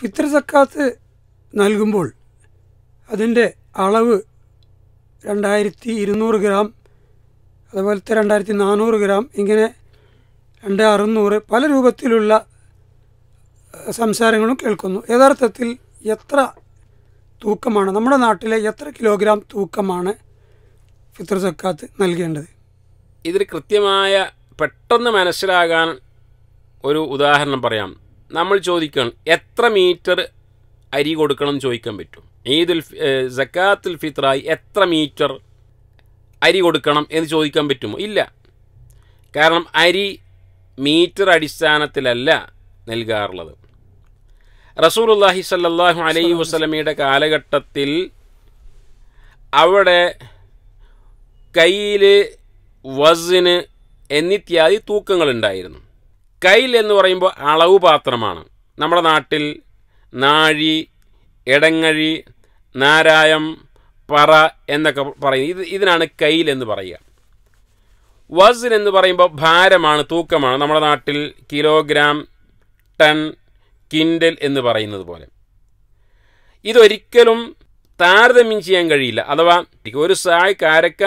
ഫിത്ര സക്കാത്ത് നൽകുമ്പോൾ അതിൻ്റെ അളവ് രണ്ടായിരത്തി ഇരുന്നൂറ് ഗ്രാം അതുപോലത്തെ രണ്ടായിരത്തി നാനൂറ് ഗ്രാം ഇങ്ങനെ രണ്ട് അറുന്നൂറ് പല രൂപത്തിലുള്ള സംസാരങ്ങളും കേൾക്കുന്നു യഥാർത്ഥത്തിൽ എത്ര തൂക്കമാണ് നമ്മുടെ നാട്ടിലെ എത്ര കിലോഗ്രാം തൂക്കമാണ് ഫിത്ര സക്കാത്ത് നൽകേണ്ടത് ഇതിൽ കൃത്യമായ പെട്ടെന്ന് മനസ്സിലാകാൻ ഒരു ഉദാഹരണം പറയാം നമ്മൾ ചോദിക്കണം എത്ര മീറ്റർ അരി കൊടുക്കണം എന്ന് ചോദിക്കാൻ പറ്റും ഈദുൽ സക്കാത്തുൽ ഫിത്രായി എത്ര മീറ്റർ അരി കൊടുക്കണം എന്ന് ചോദിക്കാൻ പറ്റുമോ ഇല്ല കാരണം അരി മീറ്റർ അടിസ്ഥാനത്തിലല്ല നൽകാറുള്ളത് റസൂലുല്ലാഹി സല്ലാഹു അലൈഹി വസ്ലമിയുടെ കാലഘട്ടത്തിൽ അവിടെ കയ്യിൽ വസിന് എന്നിത്യാദി തൂക്കങ്ങളുണ്ടായിരുന്നു കയ്യിൽ എന്ന് പറയുമ്പോൾ അളവ് പാത്രമാണ് നമ്മുടെ നാട്ടിൽ നാഴി എടങ്ങഴി നാരായം പറ എന്നൊക്കെ പറയുന്നത് ഇത് ഇതിനാണ് കയ്യിൽ എന്ന് പറയുക വസിൻ എന്ന് പറയുമ്പോൾ ഭാരമാണ് തൂക്കമാണ് നമ്മുടെ നാട്ടിൽ കിലോഗ്രാം ടൺ കിൻഡൽ എന്ന് പറയുന്നത് പോലെ ഇതൊരിക്കലും താരതമ്യം ചെയ്യാൻ കഴിയില്ല അഥവാ ഒരു സായ് കാരക്ക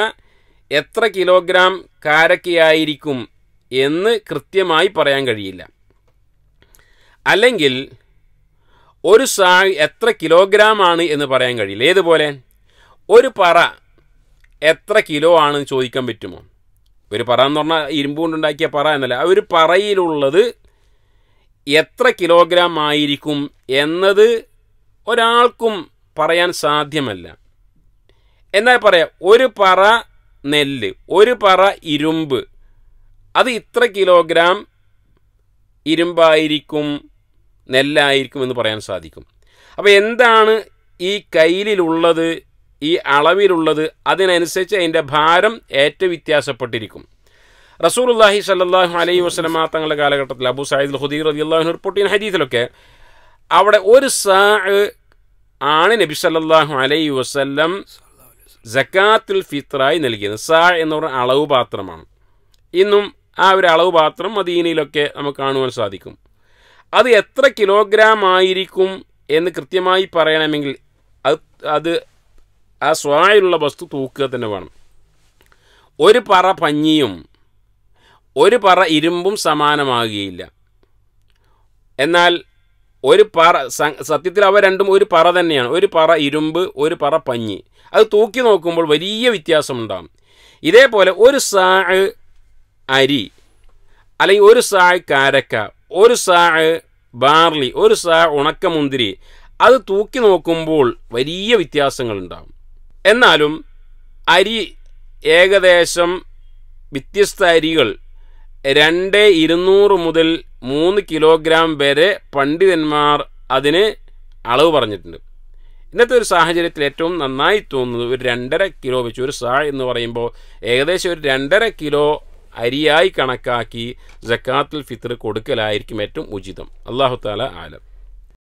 എത്ര കിലോഗ്രാം കാരക്കയായിരിക്കും എന്ന് കൃത്യമായി പറയാൻ കഴിയില്ല അല്ലെങ്കിൽ ഒരു സാ എത്ര കിലോഗ്രാം ആണ് എന്ന് പറയാൻ കഴിയില്ല ഏതുപോലെ ഒരു പറ എത്ര കിലോ ആണെന്ന് ചോദിക്കാൻ പറ്റുമോ ഒരു പറ എന്ന് പറഞ്ഞാൽ ഇരുമ്പ് കൊണ്ടുണ്ടാക്കിയ പറ എന്നല്ല ഒരു പറയിലുള്ളത് എത്ര കിലോഗ്രാം ആയിരിക്കും എന്നത് ഒരാൾക്കും പറയാൻ സാധ്യമല്ല എന്നാൽ പറയാം ഒരു പറ നെല്ല് ഒരു പറ ഇരുമ്പ് അത് ഇത്ര കിലോഗ്രാം ഇരുമ്പായിരിക്കും നെല്ലായിരിക്കും എന്ന് പറയാൻ സാധിക്കും അപ്പോൾ എന്താണ് ഈ കയ്യിലുള്ളത് ഈ അളവിലുള്ളത് അതിനനുസരിച്ച് അതിൻ്റെ ഭാരം ഏറ്റവും വ്യത്യാസപ്പെട്ടിരിക്കും റസൂർല്ലാഹി സല്ലാഹു അലൈഹി വസ്ലമ തങ്ങളുടെ കാലഘട്ടത്തിൽ അബു സായിദ് ഹുദീർ അള്ളാഹു റിപ്പോർട്ട് ചെയ്യുന്ന ഹരീതിലൊക്കെ അവിടെ ഒരു സാ ആണ് നബി സല്ലാഹു അലൈഹി വസ്ലം ജക്കാത്തുൽ ഫിത്രായി നൽകിയത് സാ എന്ന് പറഞ്ഞ അളവ് പാത്രമാണ് ഇന്നും ആ ഒരു അളവ് പാത്രം മദീനയിലൊക്കെ നമുക്ക് കാണുവാൻ സാധിക്കും അത് എത്ര കിലോഗ്രാം ആയിരിക്കും എന്ന് കൃത്യമായി പറയണമെങ്കിൽ അത് അത് ആ സ്വായുള്ള വസ്തു തൂക്കുക തന്നെ വേണം ഒരു പറ പഞ്ഞിയും ഒരു പറ ഇരുമ്പും സമാനമാകുകയില്ല എന്നാൽ ഒരു പറ സത്യത്തിൽ അവ രണ്ടും ഒരു പറ തന്നെയാണ് ഒരു പറ ഇരുമ്പ് ഒരു പറ പഞ്ഞി അത് തൂക്കി നോക്കുമ്പോൾ വലിയ വ്യത്യാസമുണ്ടാകും ഇതേപോലെ ഒരു സാ അരി അല്ലെങ്കിൽ ഒരു സാ കാരക്ക ഒരു സാ ബാർലി ഒരു സാ ഉണക്കമുന്തിരി അത് തൂക്കി നോക്കുമ്പോൾ വലിയ വ്യത്യാസങ്ങളുണ്ടാകും എന്നാലും അരി ഏകദേശം വ്യത്യസ്ത അരികൾ രണ്ട് ഇരുന്നൂറ് മുതൽ മൂന്ന് കിലോഗ്രാം വരെ പണ്ഡിതന്മാർ അതിന് അളവ് പറഞ്ഞിട്ടുണ്ട് ഇന്നത്തെ ഒരു സാഹചര്യത്തിൽ ഏറ്റവും നന്നായി തോന്നുന്നത് ഒരു രണ്ടര കിലോ വെച്ച് ഒരു സാ എന്ന് പറയുമ്പോൾ ഏകദേശം ഒരു രണ്ടര കിലോ അരിയായി കണക്കാക്കി ജക്കാത്തുൽ ഫിത്ർ കൊടുക്കലായിരിക്കും ഏറ്റവും ഉചിതം അള്ളാഹു താല ആലം